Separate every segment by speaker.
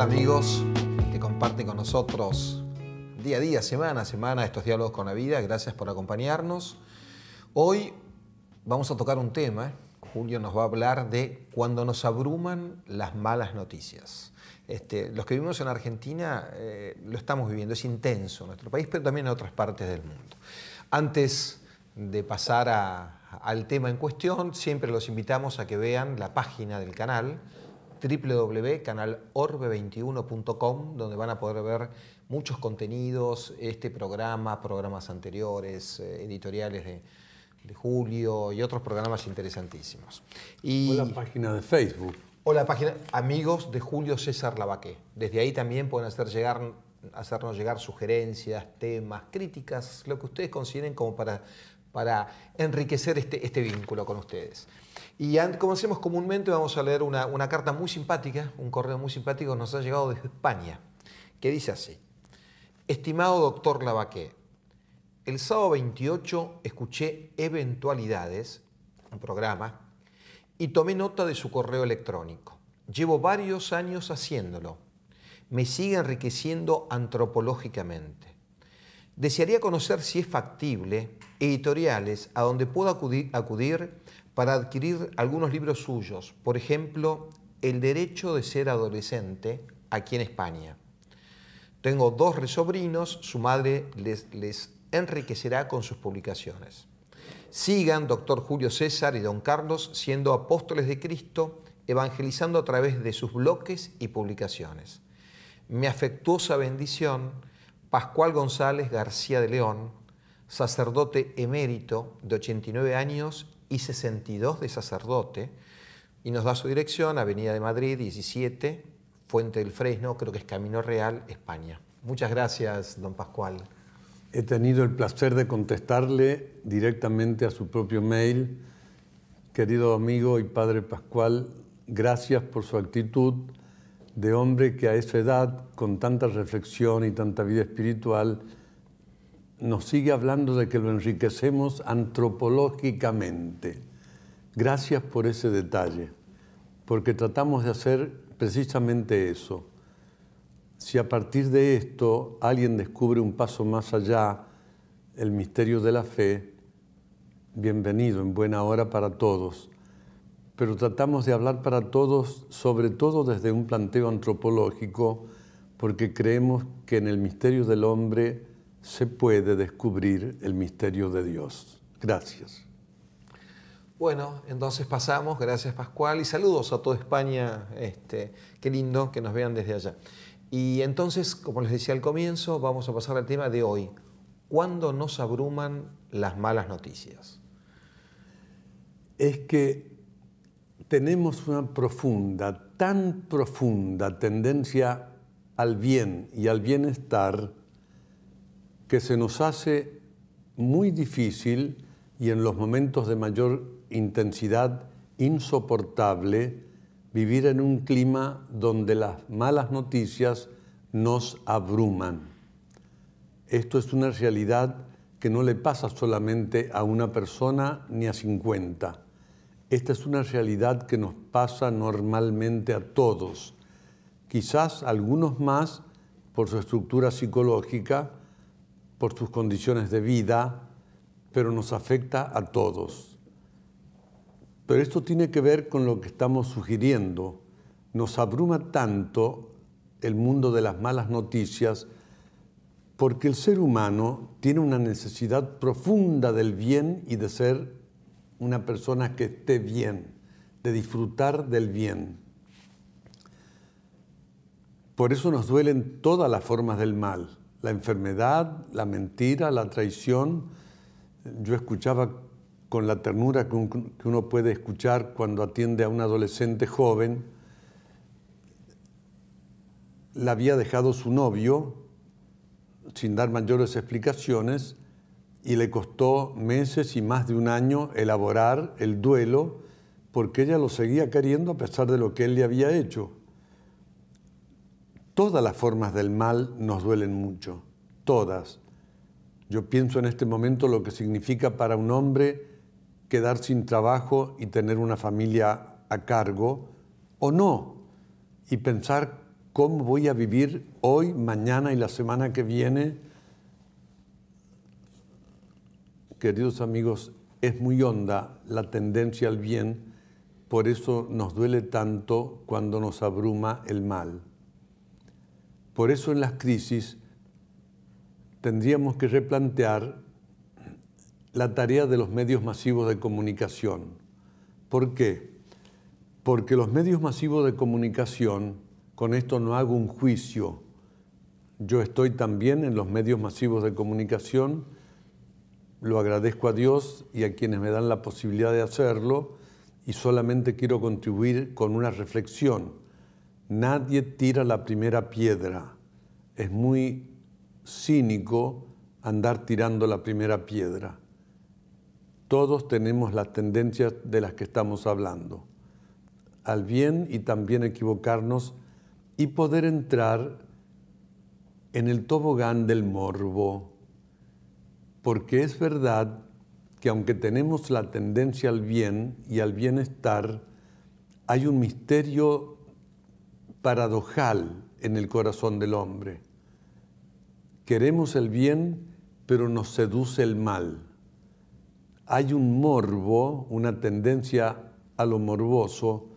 Speaker 1: amigos que comparten con nosotros día a día, semana a semana estos diálogos con la vida? Gracias por acompañarnos. Hoy vamos a tocar un tema. ¿eh? Julio nos va a hablar de cuando nos abruman las malas noticias. Este, los que vivimos en Argentina eh, lo estamos viviendo, es intenso en nuestro país, pero también en otras partes del mundo. Antes de pasar al tema en cuestión, siempre los invitamos a que vean la página del canal, www.canalorbe21.com, donde van a poder ver muchos contenidos, este programa, programas anteriores, eh, editoriales de, Julio y otros programas interesantísimos. Y, o la página de Facebook. O la página Amigos de Julio César Lavaqué. Desde ahí también pueden hacer llegar, hacernos llegar sugerencias, temas, críticas, lo que ustedes consideren como para para enriquecer este, este, vínculo con ustedes. Y como hacemos comúnmente, vamos a leer una, una carta muy simpática, un correo muy simpático que nos ha llegado desde España, que dice así. Estimado doctor Lavaqué, el sábado 28 escuché Eventualidades, un programa, y tomé nota de su correo electrónico. Llevo varios años haciéndolo. Me sigue enriqueciendo antropológicamente. Desearía conocer si es factible editoriales a donde puedo acudir, para adquirir algunos libros suyos, por ejemplo, El derecho de ser adolescente aquí en España. Tengo dos resobrinos, su madre les, les enriquecerá con sus publicaciones. Sigan doctor Julio César y don Carlos siendo apóstoles de Cristo, evangelizando a través de sus bloques y publicaciones. Mi afectuosa bendición Pascual González García de León, sacerdote emérito de 89 años y 62 de sacerdote, y nos da su dirección, Avenida de Madrid 17, Fuente del Fresno, creo que es Camino Real, España. Muchas gracias, don Pascual.
Speaker 2: He tenido el placer de contestarle directamente a su propio mail. Querido amigo y padre Pascual, gracias por su actitud de hombre que a esa edad, con tanta reflexión y tanta vida espiritual, nos sigue hablando de que lo enriquecemos antropológicamente. Gracias por ese detalle, porque tratamos de hacer precisamente eso. Si a partir de esto alguien descubre un paso más allá, el misterio de la fe, bienvenido en buena hora para todos pero tratamos de hablar para todos, sobre todo desde un planteo antropológico, porque creemos que en el misterio del hombre se puede descubrir el misterio de Dios. Gracias.
Speaker 1: Bueno, entonces pasamos, gracias Pascual, y saludos a toda España, este, qué lindo que nos vean desde allá. Y entonces, como les decía al comienzo, vamos a pasar al tema de hoy, ¿cuándo nos abruman las malas noticias? Es que
Speaker 2: tenemos una profunda, tan profunda tendencia al bien y al bienestar que se nos hace muy difícil y en los momentos de mayor intensidad insoportable vivir en un clima donde las malas noticias nos abruman. Esto es una realidad que no le pasa solamente a una persona ni a 50. Esta es una realidad que nos pasa normalmente a todos, quizás algunos más por su estructura psicológica, por sus condiciones de vida, pero nos afecta a todos. Pero esto tiene que ver con lo que estamos sugiriendo. Nos abruma tanto el mundo de las malas noticias porque el ser humano tiene una necesidad profunda del bien y de ser una persona que esté bien, de disfrutar del bien. Por eso nos duelen todas las formas del mal, la enfermedad, la mentira, la traición. Yo escuchaba con la ternura que uno puede escuchar cuando atiende a un adolescente joven, la había dejado su novio, sin dar mayores explicaciones, y le costó meses y más de un año elaborar el duelo porque ella lo seguía queriendo a pesar de lo que él le había hecho. Todas las formas del mal nos duelen mucho, todas. Yo pienso en este momento lo que significa para un hombre quedar sin trabajo y tener una familia a cargo o no, y pensar cómo voy a vivir hoy, mañana y la semana que viene queridos amigos, es muy honda la tendencia al bien, por eso nos duele tanto cuando nos abruma el mal. Por eso en las crisis tendríamos que replantear la tarea de los medios masivos de comunicación. ¿Por qué? Porque los medios masivos de comunicación, con esto no hago un juicio, yo estoy también en los medios masivos de comunicación, lo agradezco a Dios y a quienes me dan la posibilidad de hacerlo y solamente quiero contribuir con una reflexión. Nadie tira la primera piedra. Es muy cínico andar tirando la primera piedra. Todos tenemos las tendencias de las que estamos hablando, al bien y también equivocarnos y poder entrar en el tobogán del morbo porque es verdad que aunque tenemos la tendencia al bien y al bienestar, hay un misterio paradojal en el corazón del hombre. Queremos el bien, pero nos seduce el mal. Hay un morbo, una tendencia a lo morboso,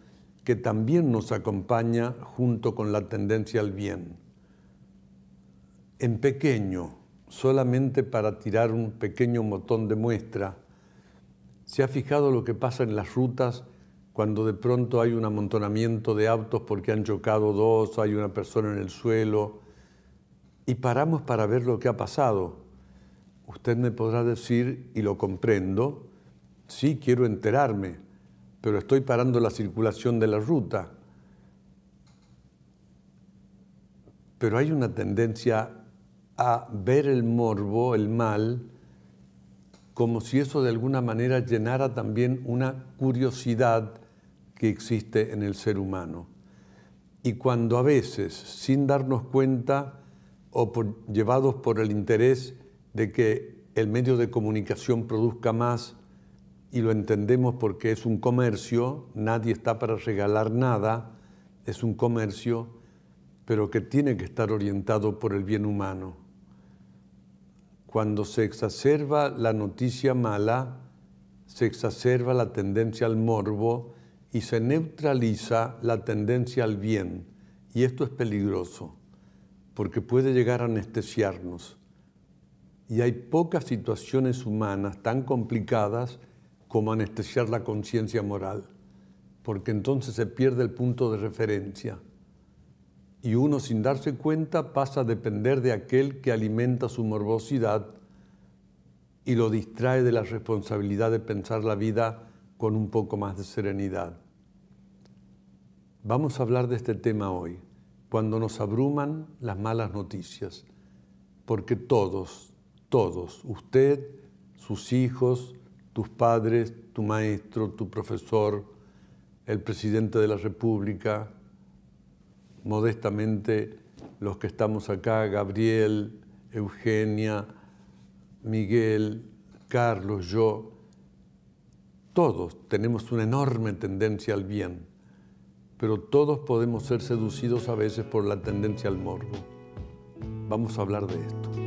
Speaker 2: que también nos acompaña junto con la tendencia al bien. En pequeño, solamente para tirar un pequeño motón de muestra, ¿se ha fijado lo que pasa en las rutas cuando de pronto hay un amontonamiento de autos porque han chocado dos, hay una persona en el suelo? Y paramos para ver lo que ha pasado. Usted me podrá decir, y lo comprendo, sí quiero enterarme, pero estoy parando la circulación de la ruta. Pero hay una tendencia a ver el morbo, el mal, como si eso de alguna manera llenara también una curiosidad que existe en el ser humano. Y cuando a veces, sin darnos cuenta o llevados por el interés de que el medio de comunicación produzca más, y lo entendemos porque es un comercio, nadie está para regalar nada, es un comercio, pero que tiene que estar orientado por el bien humano cuando se exacerba la noticia mala, se exacerba la tendencia al morbo y se neutraliza la tendencia al bien. Y esto es peligroso, porque puede llegar a anestesiarnos. Y hay pocas situaciones humanas tan complicadas como anestesiar la conciencia moral, porque entonces se pierde el punto de referencia y uno sin darse cuenta pasa a depender de aquel que alimenta su morbosidad y lo distrae de la responsabilidad de pensar la vida con un poco más de serenidad. Vamos a hablar de este tema hoy, cuando nos abruman las malas noticias, porque todos, todos, usted, sus hijos, tus padres, tu maestro, tu profesor, el presidente de la República, modestamente los que estamos acá, Gabriel, Eugenia, Miguel, Carlos, yo, todos tenemos una enorme tendencia al bien, pero todos podemos ser seducidos a veces por la tendencia al morbo. Vamos a hablar de esto.